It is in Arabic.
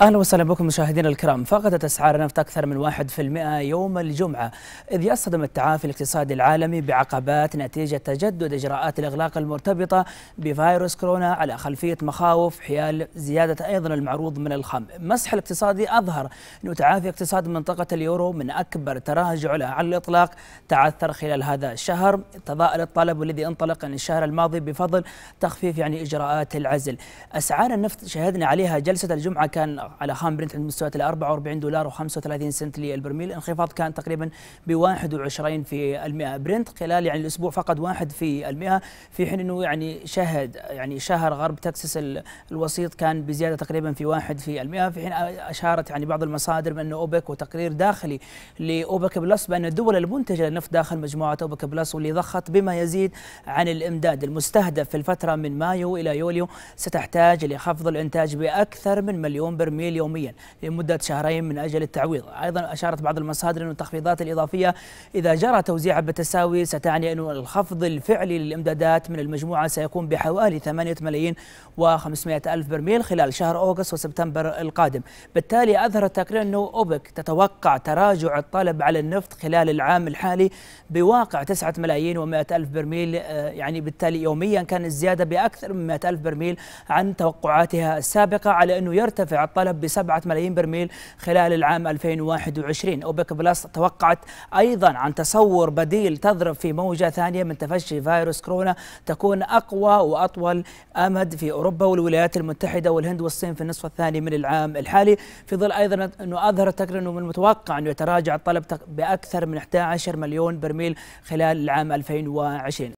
اهلا وسهلا بكم مشاهدينا الكرام، فقدت اسعار النفط اكثر من 1% يوم الجمعه، اذ يصطدم التعافي الاقتصادي العالمي بعقبات نتيجه تجدد اجراءات الاغلاق المرتبطه بفيروس كورونا على خلفيه مخاوف حيال زياده ايضا المعروض من الخام، مسح الاقتصادي اظهر انه تعافي اقتصاد منطقه اليورو من اكبر تراجع له على الاطلاق تعثر خلال هذا الشهر، تضاءل الطلب الذي انطلق من الشهر الماضي بفضل تخفيف يعني اجراءات العزل، اسعار النفط شهدنا عليها جلسه الجمعه كان على خام برنت عند مستويات ال 44 دولار و35 سنت للبرميل، انخفاض كان تقريبا ب 21 في المئة، برنت خلال يعني الاسبوع فقط 1 في المئة في حين انه يعني شهد يعني شهر غرب تكساس الوسيط كان بزياده تقريبا في 1 في المئة، في حين اشارت يعني بعض المصادر بان اوبك وتقرير داخلي لاوبك بلس بان الدول المنتجه للنفط داخل مجموعه اوبك بلس واللي ضخت بما يزيد عن الامداد المستهدف في الفتره من مايو الى يوليو ستحتاج لخفض الانتاج باكثر من مليون برميل ميل يوميا لمدة شهرين من أجل التعويض أيضا أشارت بعض المصادر أن التخفيضات الإضافية إذا جرى توزيعها بالتساوي ستعني أن الخفض الفعلي للإمدادات من المجموعة سيكون بحوالي 8 ملايين و500 ألف برميل خلال شهر أغسطس وسبتمبر القادم بالتالي أظهر التقرير أنه أوبك تتوقع تراجع الطلب على النفط خلال العام الحالي بواقع 9 ملايين و100 ألف برميل آه، يعني بالتالي يوميا كان الزيادة بأكثر من 100 ألف برميل عن توقعاتها السابقة على أنه يرتفع الطلب ب بسبعة ملايين برميل خلال العام 2021 أوبك بلس توقعت أيضا عن تصور بديل تضرب في موجة ثانية من تفشي فيروس كورونا تكون أقوى وأطول أمد في أوروبا والولايات المتحدة والهند والصين في النصف الثاني من العام الحالي في ظل أيضا أنه أظهر التقرير أنه من المتوقع أنه يتراجع الطلب بأكثر من 11 مليون برميل خلال العام 2020